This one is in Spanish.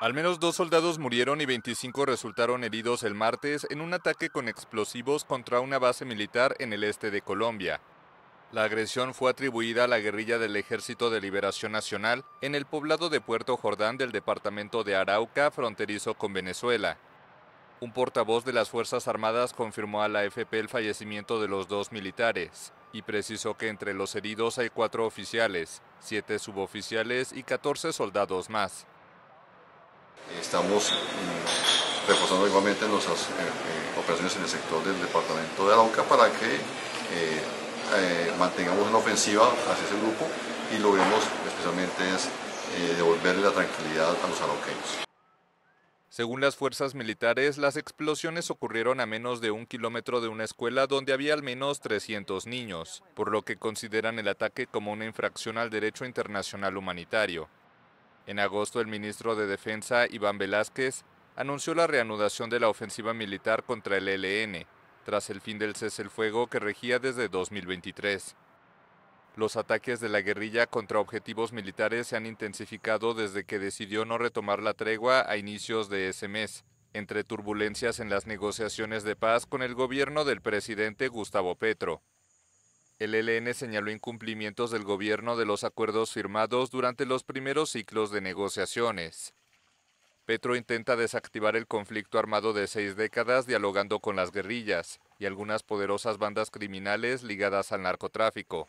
Al menos dos soldados murieron y 25 resultaron heridos el martes en un ataque con explosivos contra una base militar en el este de Colombia. La agresión fue atribuida a la guerrilla del Ejército de Liberación Nacional en el poblado de Puerto Jordán del departamento de Arauca, fronterizo con Venezuela. Un portavoz de las Fuerzas Armadas confirmó a la AFP el fallecimiento de los dos militares y precisó que entre los heridos hay cuatro oficiales, siete suboficiales y 14 soldados más. Estamos mm, reforzando igualmente nuestras eh, eh, operaciones en el sector del departamento de Arauca para que eh, mantengamos una ofensiva hacia ese grupo y logremos especialmente devolverle la tranquilidad a los arauqueños. Según las fuerzas militares, las explosiones ocurrieron a menos de un kilómetro de una escuela donde había al menos 300 niños, por lo que consideran el ataque como una infracción al derecho internacional humanitario. En agosto, el ministro de Defensa, Iván Velásquez, anunció la reanudación de la ofensiva militar contra el ELN, tras el fin del cese el fuego que regía desde 2023. Los ataques de la guerrilla contra objetivos militares se han intensificado desde que decidió no retomar la tregua a inicios de ese mes, entre turbulencias en las negociaciones de paz con el gobierno del presidente Gustavo Petro. El ELN señaló incumplimientos del gobierno de los acuerdos firmados durante los primeros ciclos de negociaciones. Petro intenta desactivar el conflicto armado de seis décadas dialogando con las guerrillas y algunas poderosas bandas criminales ligadas al narcotráfico.